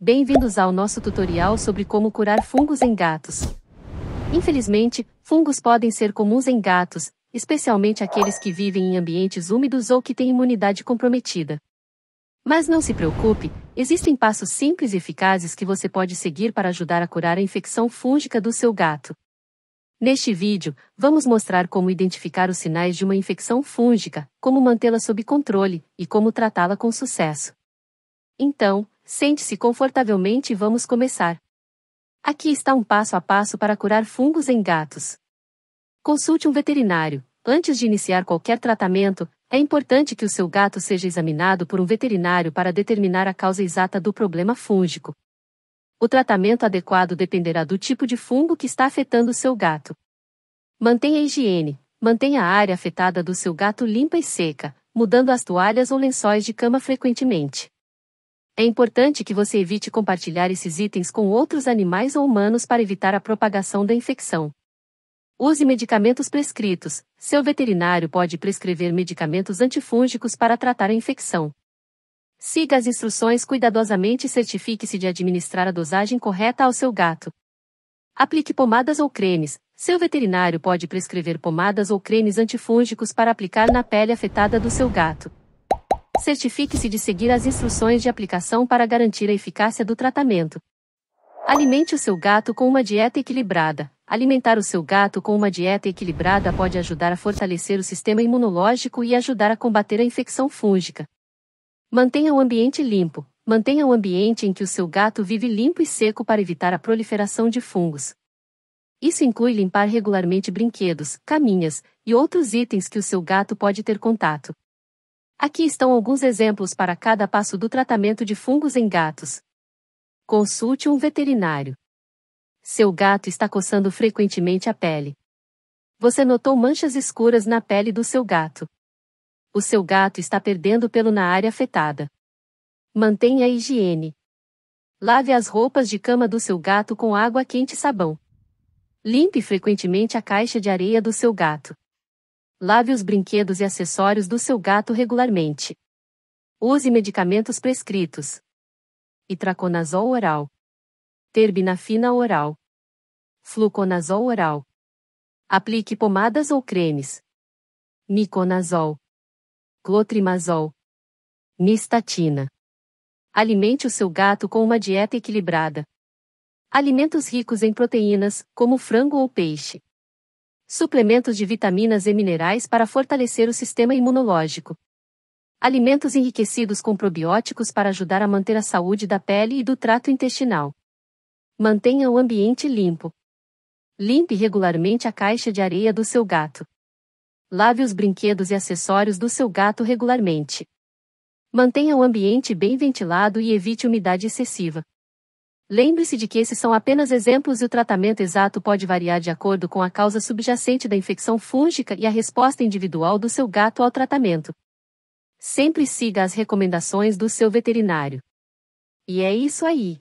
Bem-vindos ao nosso tutorial sobre como curar fungos em gatos. Infelizmente, fungos podem ser comuns em gatos, especialmente aqueles que vivem em ambientes úmidos ou que têm imunidade comprometida. Mas não se preocupe, existem passos simples e eficazes que você pode seguir para ajudar a curar a infecção fúngica do seu gato. Neste vídeo, vamos mostrar como identificar os sinais de uma infecção fúngica, como mantê-la sob controle e como tratá-la com sucesso. Então, Sente-se confortavelmente e vamos começar. Aqui está um passo a passo para curar fungos em gatos. Consulte um veterinário. Antes de iniciar qualquer tratamento, é importante que o seu gato seja examinado por um veterinário para determinar a causa exata do problema fúngico. O tratamento adequado dependerá do tipo de fungo que está afetando o seu gato. Mantenha a higiene. Mantenha a área afetada do seu gato limpa e seca, mudando as toalhas ou lençóis de cama frequentemente. É importante que você evite compartilhar esses itens com outros animais ou humanos para evitar a propagação da infecção. Use medicamentos prescritos. Seu veterinário pode prescrever medicamentos antifúngicos para tratar a infecção. Siga as instruções cuidadosamente e certifique-se de administrar a dosagem correta ao seu gato. Aplique pomadas ou cremes. Seu veterinário pode prescrever pomadas ou cremes antifúngicos para aplicar na pele afetada do seu gato. Certifique-se de seguir as instruções de aplicação para garantir a eficácia do tratamento. Alimente o seu gato com uma dieta equilibrada. Alimentar o seu gato com uma dieta equilibrada pode ajudar a fortalecer o sistema imunológico e ajudar a combater a infecção fúngica. Mantenha o ambiente limpo. Mantenha o ambiente em que o seu gato vive limpo e seco para evitar a proliferação de fungos. Isso inclui limpar regularmente brinquedos, caminhas e outros itens que o seu gato pode ter contato. Aqui estão alguns exemplos para cada passo do tratamento de fungos em gatos. Consulte um veterinário. Seu gato está coçando frequentemente a pele. Você notou manchas escuras na pele do seu gato. O seu gato está perdendo pelo na área afetada. Mantenha a higiene. Lave as roupas de cama do seu gato com água quente e sabão. Limpe frequentemente a caixa de areia do seu gato. Lave os brinquedos e acessórios do seu gato regularmente. Use medicamentos prescritos. Itraconazol oral. Terbinafina oral. Fluconazol oral. Aplique pomadas ou cremes. Miconazol. Clotrimazol. Nistatina. Alimente o seu gato com uma dieta equilibrada. Alimentos ricos em proteínas, como frango ou peixe. Suplementos de vitaminas e minerais para fortalecer o sistema imunológico. Alimentos enriquecidos com probióticos para ajudar a manter a saúde da pele e do trato intestinal. Mantenha o ambiente limpo. Limpe regularmente a caixa de areia do seu gato. Lave os brinquedos e acessórios do seu gato regularmente. Mantenha o ambiente bem ventilado e evite umidade excessiva. Lembre-se de que esses são apenas exemplos e o tratamento exato pode variar de acordo com a causa subjacente da infecção fúngica e a resposta individual do seu gato ao tratamento. Sempre siga as recomendações do seu veterinário. E é isso aí.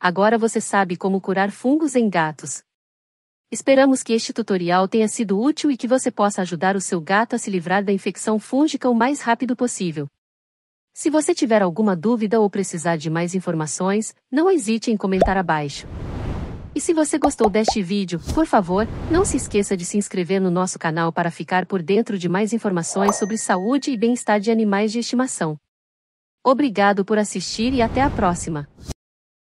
Agora você sabe como curar fungos em gatos. Esperamos que este tutorial tenha sido útil e que você possa ajudar o seu gato a se livrar da infecção fúngica o mais rápido possível. Se você tiver alguma dúvida ou precisar de mais informações, não hesite em comentar abaixo. E se você gostou deste vídeo, por favor, não se esqueça de se inscrever no nosso canal para ficar por dentro de mais informações sobre saúde e bem-estar de animais de estimação. Obrigado por assistir e até a próxima!